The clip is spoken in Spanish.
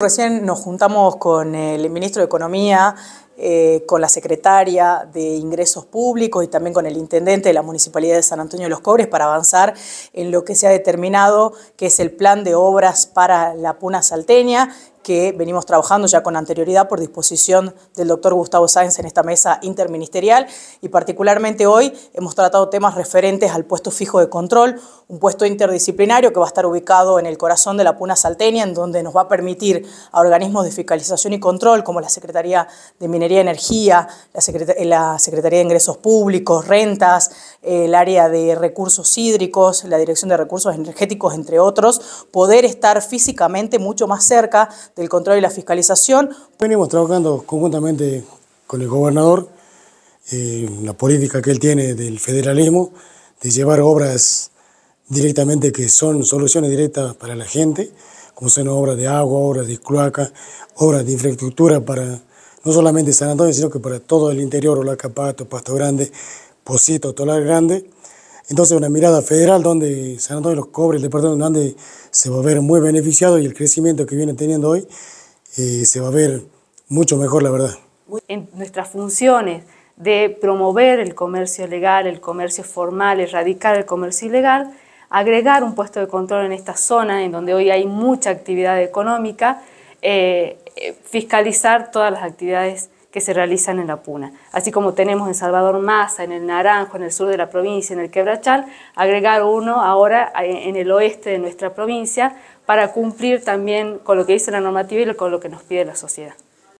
Recién nos juntamos con el ministro de Economía, eh, con la secretaria de Ingresos Públicos y también con el intendente de la Municipalidad de San Antonio de los Cobres para avanzar en lo que se ha determinado que es el plan de obras para la Puna Salteña que venimos trabajando ya con anterioridad por disposición del doctor Gustavo Sáenz en esta mesa interministerial y particularmente hoy hemos tratado temas referentes al puesto fijo de control, un puesto interdisciplinario que va a estar ubicado en el corazón de la Puna Salteña, en donde nos va a permitir a organismos de fiscalización y control como la Secretaría de Minería y Energía, la, la Secretaría de Ingresos Públicos, Rentas, el área de recursos hídricos, la Dirección de Recursos Energéticos, entre otros, poder estar físicamente mucho más cerca del control y la fiscalización. Venimos trabajando conjuntamente con el gobernador, eh, la política que él tiene del federalismo, de llevar obras directamente que son soluciones directas para la gente, como son obras de agua, obras de cloaca, obras de infraestructura para no solamente San Antonio, sino que para todo el interior, Olacapato, Pasto Grande, Posito, Tolar Grande. Entonces una mirada federal donde San Antonio de los Cobres, el departamento donde Grande se va a ver muy beneficiado y el crecimiento que viene teniendo hoy eh, se va a ver mucho mejor, la verdad. En nuestras funciones de promover el comercio legal, el comercio formal, erradicar el comercio ilegal, agregar un puesto de control en esta zona en donde hoy hay mucha actividad económica, eh, eh, fiscalizar todas las actividades que se realizan en la Puna. Así como tenemos en Salvador Maza, en el Naranjo, en el sur de la provincia, en el Quebrachal, agregar uno ahora eh, en el oeste de nuestra provincia para cumplir también con lo que dice la normativa y con lo que nos pide la sociedad.